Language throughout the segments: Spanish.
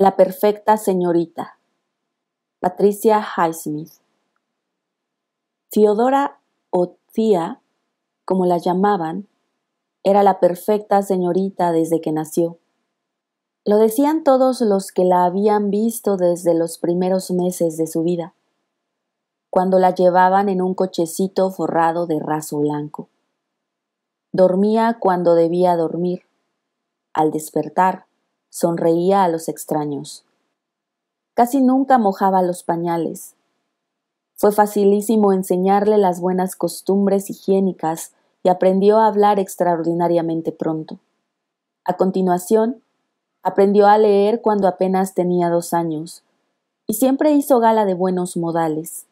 La perfecta señorita. Patricia Highsmith. Teodora o Tía, como la llamaban, era la perfecta señorita desde que nació. Lo decían todos los que la habían visto desde los primeros meses de su vida, cuando la llevaban en un cochecito forrado de raso blanco. Dormía cuando debía dormir. Al despertar, sonreía a los extraños. Casi nunca mojaba los pañales. Fue facilísimo enseñarle las buenas costumbres higiénicas y aprendió a hablar extraordinariamente pronto. A continuación, aprendió a leer cuando apenas tenía dos años, y siempre hizo gala de buenos modales.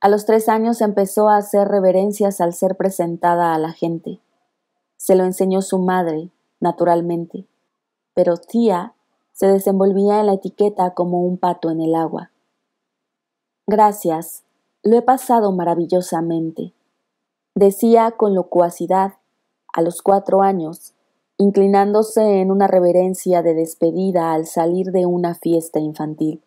A los tres años empezó a hacer reverencias al ser presentada a la gente. Se lo enseñó su madre, naturalmente pero Tía se desenvolvía en la etiqueta como un pato en el agua. Gracias, lo he pasado maravillosamente, decía con locuacidad a los cuatro años, inclinándose en una reverencia de despedida al salir de una fiesta infantil.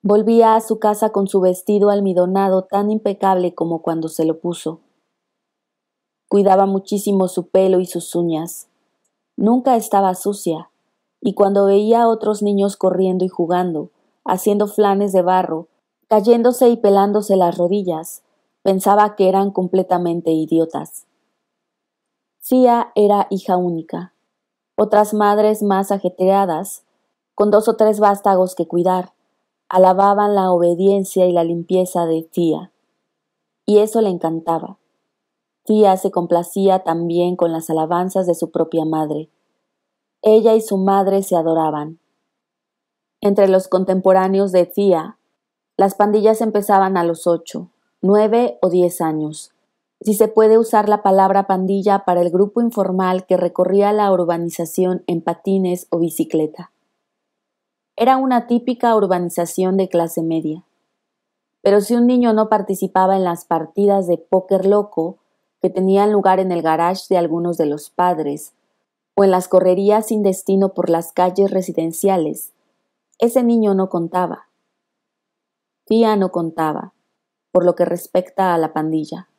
Volvía a su casa con su vestido almidonado tan impecable como cuando se lo puso. Cuidaba muchísimo su pelo y sus uñas. Nunca estaba sucia, y cuando veía a otros niños corriendo y jugando, haciendo flanes de barro, cayéndose y pelándose las rodillas, pensaba que eran completamente idiotas. Tía era hija única. Otras madres más ajetreadas, con dos o tres vástagos que cuidar, alababan la obediencia y la limpieza de Tía, Y eso le encantaba. Tía se complacía también con las alabanzas de su propia madre. Ella y su madre se adoraban. Entre los contemporáneos de Tía, las pandillas empezaban a los ocho, nueve o diez años. Si se puede usar la palabra pandilla para el grupo informal que recorría la urbanización en patines o bicicleta. Era una típica urbanización de clase media. Pero si un niño no participaba en las partidas de póker loco, que tenían lugar en el garage de algunos de los padres, o en las correrías sin destino por las calles residenciales. Ese niño no contaba. Tía no contaba, por lo que respecta a la pandilla.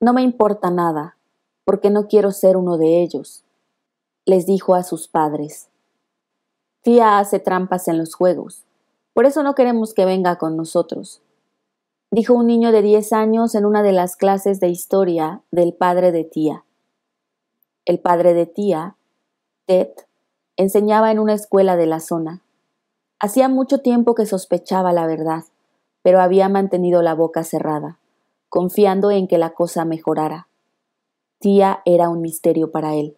No me importa nada, porque no quiero ser uno de ellos, les dijo a sus padres. Tía hace trampas en los juegos, por eso no queremos que venga con nosotros dijo un niño de 10 años en una de las clases de historia del padre de tía. El padre de tía, Ted, enseñaba en una escuela de la zona. Hacía mucho tiempo que sospechaba la verdad, pero había mantenido la boca cerrada, confiando en que la cosa mejorara. Tía era un misterio para él.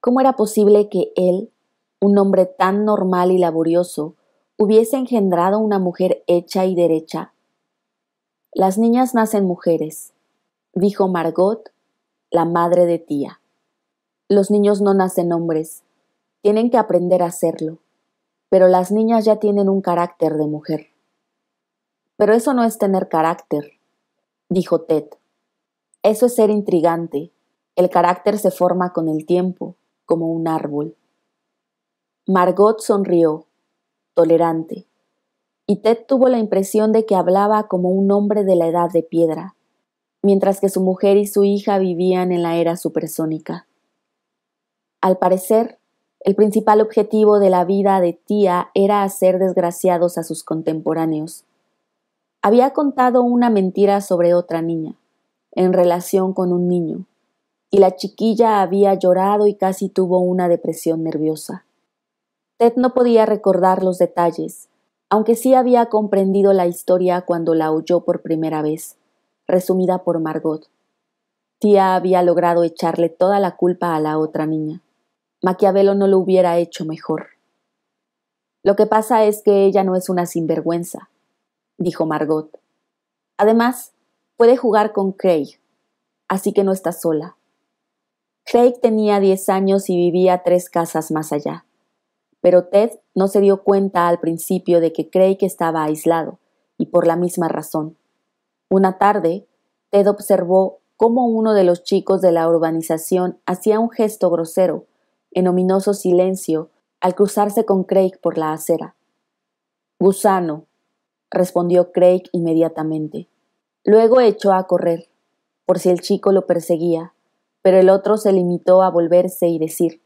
¿Cómo era posible que él, un hombre tan normal y laborioso, hubiese engendrado una mujer hecha y derecha las niñas nacen mujeres, dijo Margot, la madre de tía. Los niños no nacen hombres, tienen que aprender a hacerlo, pero las niñas ya tienen un carácter de mujer. Pero eso no es tener carácter, dijo Ted. Eso es ser intrigante. El carácter se forma con el tiempo, como un árbol. Margot sonrió, tolerante y Ted tuvo la impresión de que hablaba como un hombre de la edad de piedra, mientras que su mujer y su hija vivían en la era supersónica. Al parecer, el principal objetivo de la vida de Tía era hacer desgraciados a sus contemporáneos. Había contado una mentira sobre otra niña, en relación con un niño, y la chiquilla había llorado y casi tuvo una depresión nerviosa. Ted no podía recordar los detalles, aunque sí había comprendido la historia cuando la oyó por primera vez, resumida por Margot. Tía había logrado echarle toda la culpa a la otra niña. Maquiavelo no lo hubiera hecho mejor. Lo que pasa es que ella no es una sinvergüenza, dijo Margot. Además, puede jugar con Craig, así que no está sola. Craig tenía diez años y vivía tres casas más allá. Pero Ted no se dio cuenta al principio de que Craig estaba aislado, y por la misma razón. Una tarde, Ted observó cómo uno de los chicos de la urbanización hacía un gesto grosero, en ominoso silencio, al cruzarse con Craig por la acera. Gusano, respondió Craig inmediatamente. Luego echó a correr, por si el chico lo perseguía, pero el otro se limitó a volverse y decir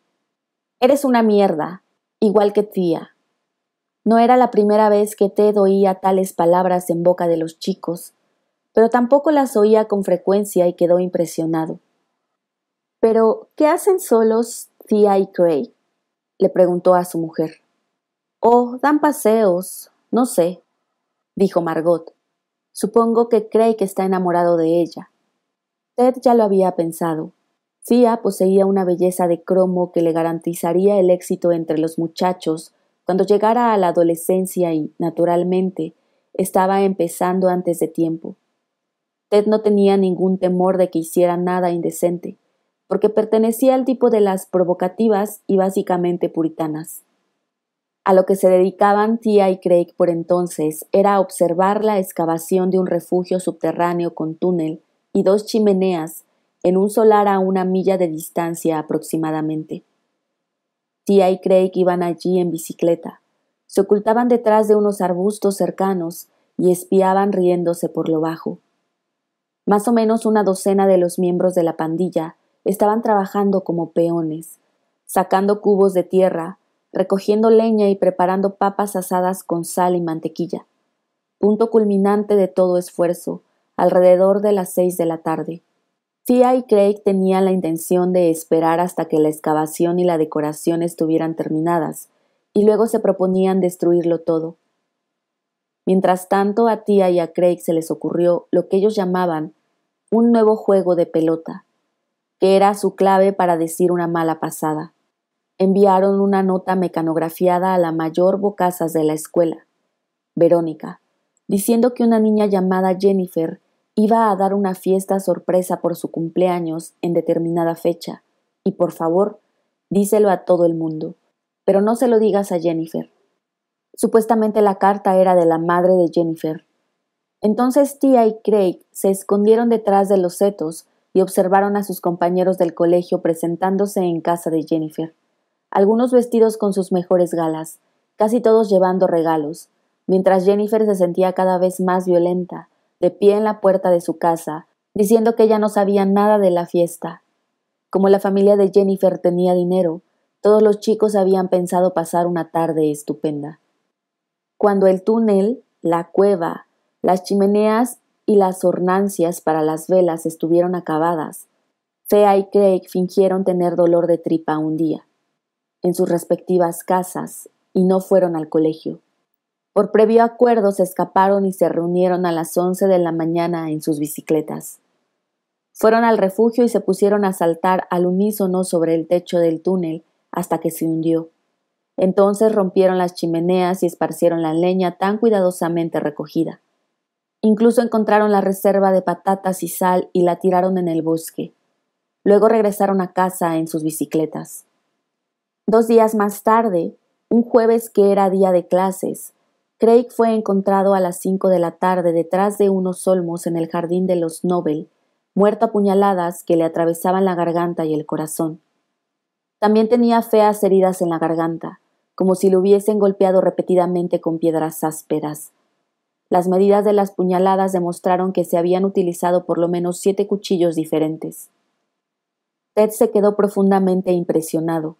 Eres una mierda, igual que tía. No era la primera vez que Ted oía tales palabras en boca de los chicos, pero tampoco las oía con frecuencia y quedó impresionado. Pero, ¿qué hacen solos tía y Craig? le preguntó a su mujer. Oh, dan paseos, no sé, dijo Margot. Supongo que Craig está enamorado de ella. Ted ya lo había pensado. Tía poseía una belleza de cromo que le garantizaría el éxito entre los muchachos cuando llegara a la adolescencia y, naturalmente, estaba empezando antes de tiempo. Ted no tenía ningún temor de que hiciera nada indecente, porque pertenecía al tipo de las provocativas y básicamente puritanas. A lo que se dedicaban tía y Craig por entonces era observar la excavación de un refugio subterráneo con túnel y dos chimeneas en un solar a una milla de distancia aproximadamente. Tía y Craig iban allí en bicicleta. Se ocultaban detrás de unos arbustos cercanos y espiaban riéndose por lo bajo. Más o menos una docena de los miembros de la pandilla estaban trabajando como peones, sacando cubos de tierra, recogiendo leña y preparando papas asadas con sal y mantequilla. Punto culminante de todo esfuerzo, alrededor de las seis de la tarde. Tía y Craig tenían la intención de esperar hasta que la excavación y la decoración estuvieran terminadas, y luego se proponían destruirlo todo. Mientras tanto, a Tía y a Craig se les ocurrió lo que ellos llamaban un nuevo juego de pelota, que era su clave para decir una mala pasada. Enviaron una nota mecanografiada a la mayor bocazas de la escuela, Verónica, diciendo que una niña llamada Jennifer Iba a dar una fiesta sorpresa por su cumpleaños en determinada fecha, y por favor, díselo a todo el mundo, pero no se lo digas a Jennifer. Supuestamente la carta era de la madre de Jennifer. Entonces Tía y Craig se escondieron detrás de los setos y observaron a sus compañeros del colegio presentándose en casa de Jennifer, algunos vestidos con sus mejores galas, casi todos llevando regalos, mientras Jennifer se sentía cada vez más violenta, de pie en la puerta de su casa, diciendo que ella no sabía nada de la fiesta. Como la familia de Jennifer tenía dinero, todos los chicos habían pensado pasar una tarde estupenda. Cuando el túnel, la cueva, las chimeneas y las hornancias para las velas estuvieron acabadas, Fea y Craig fingieron tener dolor de tripa un día, en sus respectivas casas, y no fueron al colegio. Por previo acuerdo se escaparon y se reunieron a las once de la mañana en sus bicicletas. Fueron al refugio y se pusieron a saltar al unísono sobre el techo del túnel hasta que se hundió. Entonces rompieron las chimeneas y esparcieron la leña tan cuidadosamente recogida. Incluso encontraron la reserva de patatas y sal y la tiraron en el bosque. Luego regresaron a casa en sus bicicletas. Dos días más tarde, un jueves que era día de clases, Craig fue encontrado a las cinco de la tarde detrás de unos olmos en el jardín de los Nobel, muerto a puñaladas que le atravesaban la garganta y el corazón. También tenía feas heridas en la garganta, como si lo hubiesen golpeado repetidamente con piedras ásperas. Las medidas de las puñaladas demostraron que se habían utilizado por lo menos siete cuchillos diferentes. Ted se quedó profundamente impresionado.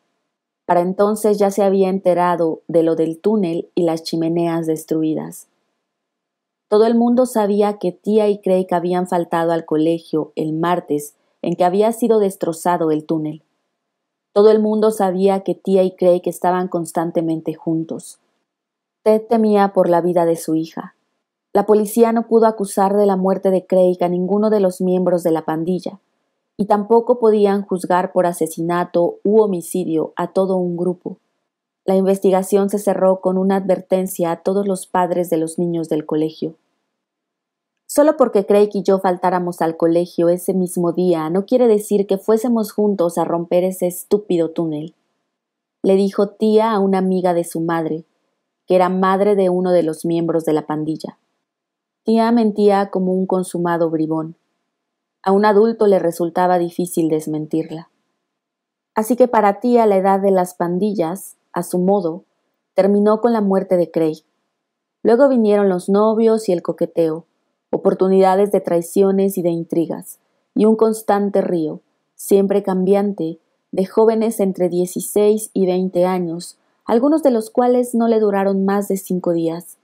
Para entonces ya se había enterado de lo del túnel y las chimeneas destruidas. Todo el mundo sabía que tía y Craig habían faltado al colegio el martes en que había sido destrozado el túnel. Todo el mundo sabía que tía y Craig estaban constantemente juntos. Ted temía por la vida de su hija. La policía no pudo acusar de la muerte de Craig a ninguno de los miembros de la pandilla, y tampoco podían juzgar por asesinato u homicidio a todo un grupo. La investigación se cerró con una advertencia a todos los padres de los niños del colegio. Solo porque Craig y yo faltáramos al colegio ese mismo día no quiere decir que fuésemos juntos a romper ese estúpido túnel. Le dijo tía a una amiga de su madre, que era madre de uno de los miembros de la pandilla. Tía mentía como un consumado bribón. A un adulto le resultaba difícil desmentirla. Así que para tía la edad de las pandillas, a su modo, terminó con la muerte de Craig. Luego vinieron los novios y el coqueteo, oportunidades de traiciones y de intrigas, y un constante río, siempre cambiante, de jóvenes entre 16 y 20 años, algunos de los cuales no le duraron más de cinco días.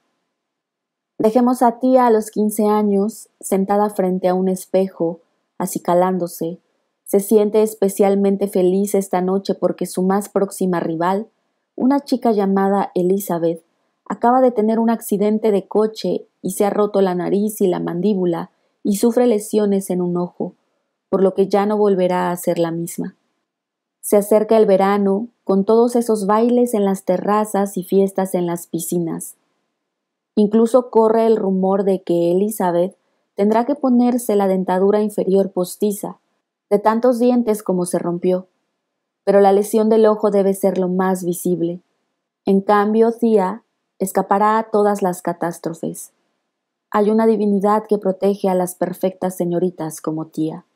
Dejemos a tía a los 15 años, sentada frente a un espejo, acicalándose. Se siente especialmente feliz esta noche porque su más próxima rival, una chica llamada Elizabeth, acaba de tener un accidente de coche y se ha roto la nariz y la mandíbula y sufre lesiones en un ojo, por lo que ya no volverá a ser la misma. Se acerca el verano, con todos esos bailes en las terrazas y fiestas en las piscinas. Incluso corre el rumor de que Elizabeth tendrá que ponerse la dentadura inferior postiza, de tantos dientes como se rompió. Pero la lesión del ojo debe ser lo más visible. En cambio, Tía escapará a todas las catástrofes. Hay una divinidad que protege a las perfectas señoritas como tía.